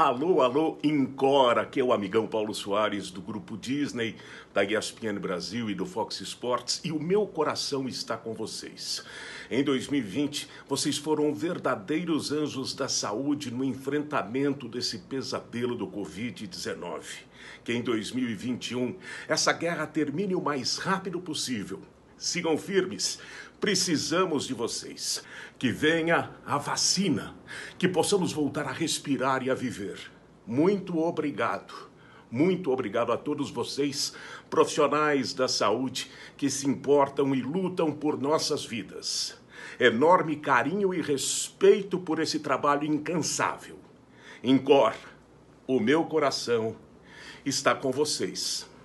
Alô, alô, Incora, que é o amigão Paulo Soares do grupo Disney, da ESPN Brasil e do Fox Sports, e o meu coração está com vocês. Em 2020, vocês foram verdadeiros anjos da saúde no enfrentamento desse pesadelo do Covid-19. Que em 2021 essa guerra termine o mais rápido possível Sigam firmes. Precisamos de vocês. Que venha a vacina, que possamos voltar a respirar e a viver. Muito obrigado. Muito obrigado a todos vocês, profissionais da saúde, que se importam e lutam por nossas vidas. Enorme carinho e respeito por esse trabalho incansável. Em cor, o meu coração está com vocês.